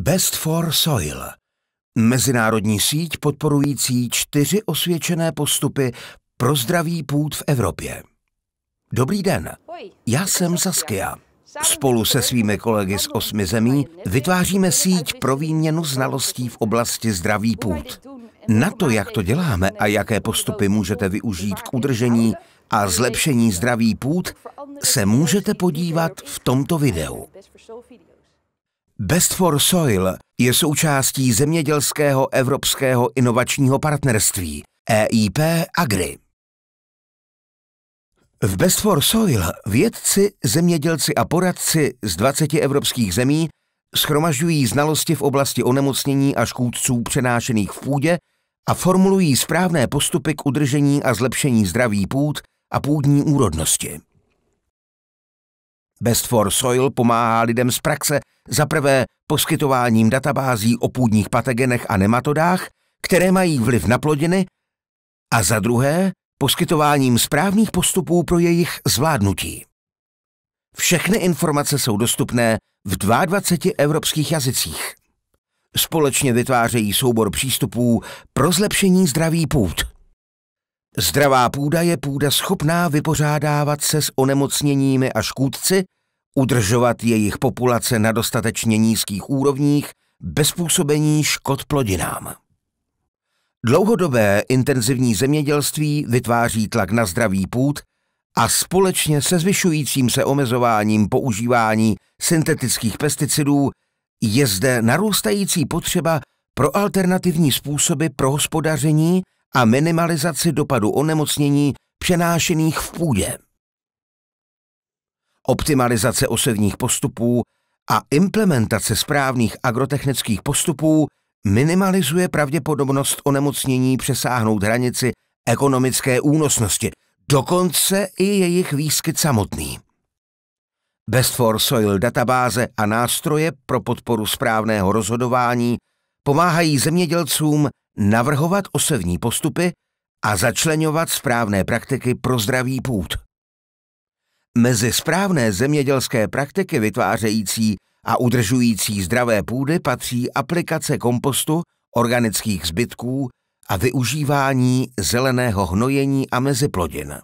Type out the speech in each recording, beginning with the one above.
Best for Soil Mezinárodní síť podporující čtyři osvědčené postupy pro zdraví půd v Evropě. Dobrý den, já jsem Saskia. Spolu se svými kolegy z osmi zemí vytváříme síť pro výměnu znalostí v oblasti zdraví půd. Na to, jak to děláme a jaké postupy můžete využít k udržení a zlepšení zdraví půd, se můžete podívat v tomto videu. Best for Soil je součástí Zemědělského evropského inovačního partnerství EIP Agri. V Best for Soil vědci, zemědělci a poradci z 20 evropských zemí schromažďují znalosti v oblasti onemocnění a škůdců přenášených v půdě a formulují správné postupy k udržení a zlepšení zdraví půd a půdní úrodnosti. Best for Soil pomáhá lidem z praxe za prvé poskytováním databází o půdních patogenech a nematodách, které mají vliv na plodiny, a za druhé poskytováním správných postupů pro jejich zvládnutí. Všechny informace jsou dostupné v 22 evropských jazycích. Společně vytvářejí soubor přístupů pro zlepšení zdraví půd. Zdravá půda je půda schopná vypořádávat se s onemocněními a škůdci, udržovat jejich populace na dostatečně nízkých úrovních bez působení škod plodinám. Dlouhodobé intenzivní zemědělství vytváří tlak na zdravý půd a společně se zvyšujícím se omezováním používání syntetických pesticidů je zde narůstající potřeba pro alternativní způsoby pro hospodaření a minimalizaci dopadu onemocnění přenášených v půdě. Optimalizace osevních postupů a implementace správných agrotechnických postupů minimalizuje pravděpodobnost onemocnění přesáhnout hranici ekonomické únosnosti, dokonce i jejich výskyt samotný. Best for Soil databáze a nástroje pro podporu správného rozhodování pomáhají zemědělcům navrhovat osevní postupy a začleňovat správné praktiky pro zdravý půd. Mezi správné zemědělské praktiky vytvářející a udržující zdravé půdy patří aplikace kompostu, organických zbytků a využívání zeleného hnojení a meziplodin.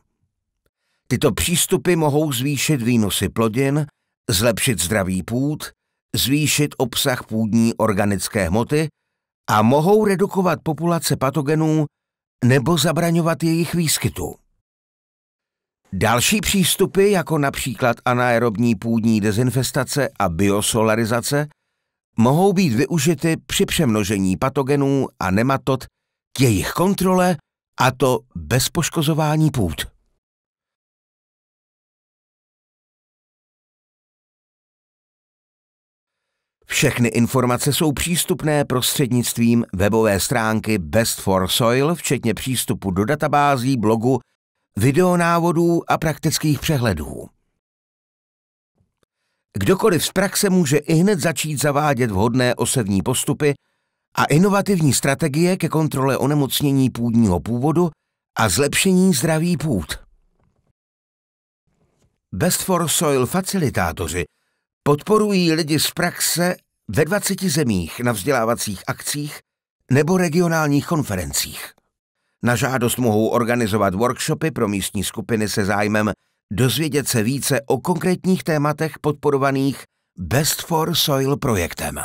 Tyto přístupy mohou zvýšit výnosy plodin, zlepšit zdravý půd zvýšit obsah půdní organické hmoty a mohou redukovat populace patogenů nebo zabraňovat jejich výskytu. Další přístupy, jako například anaerobní půdní dezinfestace a biosolarizace, mohou být využity při přemnožení patogenů a nematod k jejich kontrole, a to bez poškozování půd. Všechny informace jsou přístupné prostřednictvím webové stránky Best for Soil, včetně přístupu do databází, blogu, videonávodů a praktických přehledů. Kdokoliv z praxe může i hned začít zavádět vhodné osevní postupy a inovativní strategie ke kontrole onemocnění půdního původu a zlepšení zdraví půd. Best for Soil facilitátoři – Podporují lidi z praxe ve 20 zemích na vzdělávacích akcích nebo regionálních konferencích. Na žádost mohou organizovat workshopy pro místní skupiny se zájmem dozvědět se více o konkrétních tématech podporovaných Best for Soil projektem.